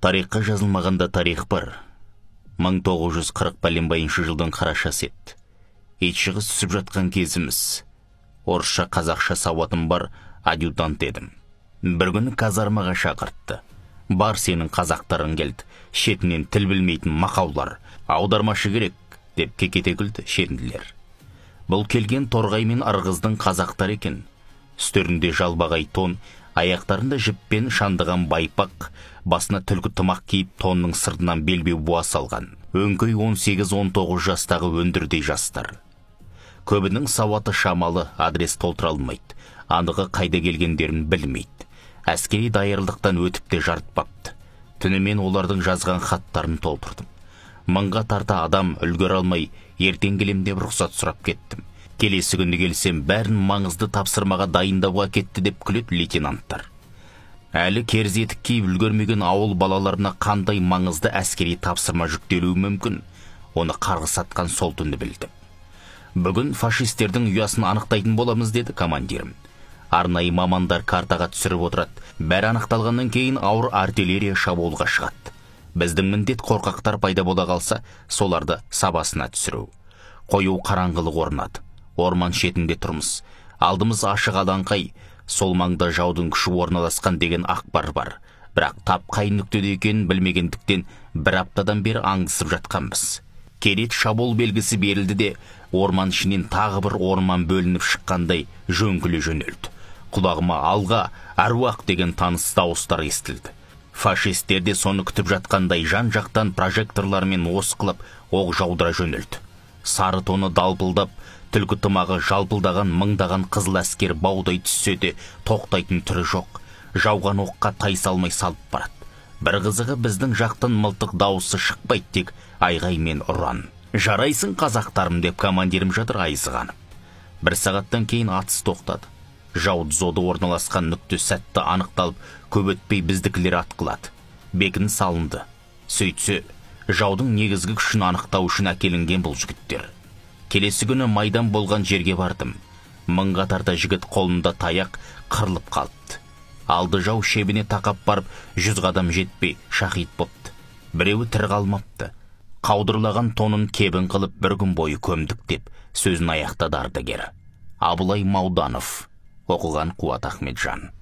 тарихқа жазылмағанда тарих бар 1940 пәленбайыншы жылдың қарашасы еді итшығыс түсіп жатқан кезіміз орысша қазақша сауатым бар адъютант едім бір күні казармаға шақыртты бар сенің қазақтарың келді шетінен тіл білмейтін мақаулар аудармашы керек деп кекете күлді шенділер бұл келген торғай мен ырғыздың қазақтары екен үстерінде жалбағай тон аяқтарында жіппен шандыған байпақ басына түлкі тымақ киіп тонның сыртынан белбеу буа салған өңкей 18-19 жастағы өндірдей жастар көбінің сауаты шамалы адрес толтыра алмайды анығы қайда келгендерін білмейді әскери даярлықтан өтіп те жарытпапты түнімен олардың жазған хаттарын толтырдым мыңға тарта адам үлгере алмай ертең келем деп рұқсат сұрап кеттім келесі күні келсем бәрін маңызды тапсырмаға дайындауға кетті деп күлет лейтенанттар әлі керзі етік киіп үлгермеген ауыл балаларына қандай маңызды әскери тапсырма жүктелуі мүмкін оны қарғыс атқан сол түні білді. бүгін фашистердің ұясын анықтайтын боламыз деді командирім арнайы мамандар картаға түсіріп отырады бәрі анықталғаннан кейін ауыр артиллерия шабуылға шығады біздің міндет қорқақтар пайда бола қалса соларды сабасына түсіру қою қараңғылық орнады орман шетінде тұрмыз алдымыз ашық алаңқай сол маңда жаудың күші орналасқан деген ақпар бар бірақ тап қай нүктеде екенін білмегендіктен бір аптадан бері аңдысып жатқанбыз Керет шабол белгісі берілді де орман ішінен тағы бір орман бөлініп шыққандай жөңкіле жөнелді құлағыма алға әруақ деген таныс дауыстар естілді фашистер де соны күтіп жатқандай жан жақтан прожекторлармен осқылып оқ жаудыра жөнелді сары тоны далпылдап түлкі тымағы жалпылдаған мыңдаған қызыл әскер баудай түссе де тоқтайтын түрі жоқ жауған оққа тайсалмай салып барады бір қызығы біздің жақтан мылтық дауысы шықпайды тек айғай мен ұран жарайсың қазақтарым деп командирім жатыр айызғанып бір сағаттан кейін атыс тоқтады жау дзоды орналасқан нүкте сәтті анықталып көп өтпей біздікілер атқылады бекініс салынды сөйтсе жаудың негізгі күшін анықтау үшін әкелінген бұл жігіттер келесі күні майдан болған жерге бардым мыңға тарта жігіт қолында таяқ қырылып қалыпты алды жау шебіне тақап барып жүз қадам жетпей шахит бопты біреуі тірі қалмапты қаудырлаған тонын кебін қылып бір күн бойы көмдік деп сөзін аяқтады ардагер абылай мауданов оқыған қуат ахметжан